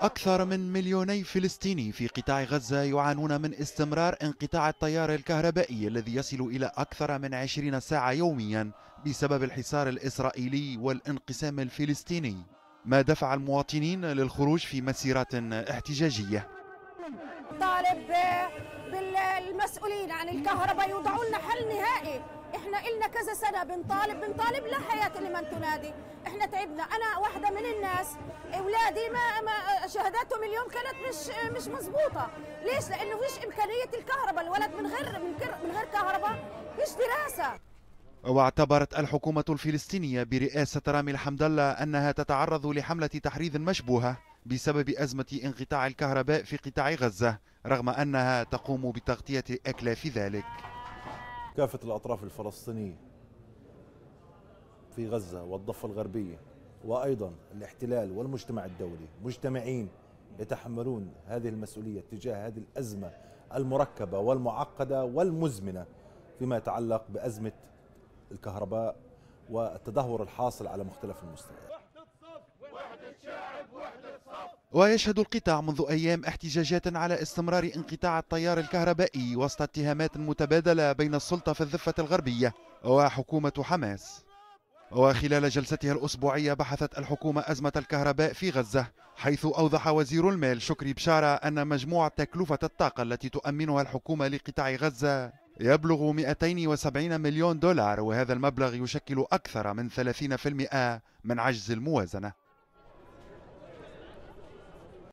أكثر من مليوني فلسطيني في قطاع غزة يعانون من استمرار انقطاع التيار الكهربائي الذي يصل إلى أكثر من 20 ساعة يوميا بسبب الحصار الإسرائيلي والانقسام الفلسطيني ما دفع المواطنين للخروج في مسيرات احتجاجية طالب بالمسؤولين عن الكهرباء يوضعوا لنا حل نهائي احنا إلنا كذا سنة بنطالب بنطالب لا حياة لمن تنادي احنا تعبنا أنا واحدة من الناس دي ما, ما شهاداتهم اليوم كانت مش مش مظبوطه ليش لانه فيش امكانيه الكهرباء الولد من غير من غير كهرباء فيش دراسه واعتبرت الحكومة الفلسطينية برئاسة رامي الحمد لله أنها تتعرض لحملة تحريض مشبوهة بسبب أزمة انقطاع الكهرباء في قطاع غزة رغم أنها تقوم بتغطية أكلاف ذلك كافة الأطراف الفلسطينية في غزة والضفة الغربية وايضا الاحتلال والمجتمع الدولي مجتمعين يتحملون هذه المسؤوليه تجاه هذه الازمه المركبه والمعقده والمزمنه فيما يتعلق بازمه الكهرباء والتدهور الحاصل على مختلف المستويات ويشهد القطاع منذ أيام احتجاجات على استمرار انقطاع التيار الكهربائي وسط اتهامات متبادلة بين السلطة في الضفة الغربية وحكومة حماس وخلال جلستها الأسبوعية بحثت الحكومة أزمة الكهرباء في غزة حيث أوضح وزير المال شكري بشارة أن مجموع تكلفة الطاقة التي تؤمنها الحكومة لقطاع غزة يبلغ 270 مليون دولار وهذا المبلغ يشكل أكثر من 30% من عجز الموازنة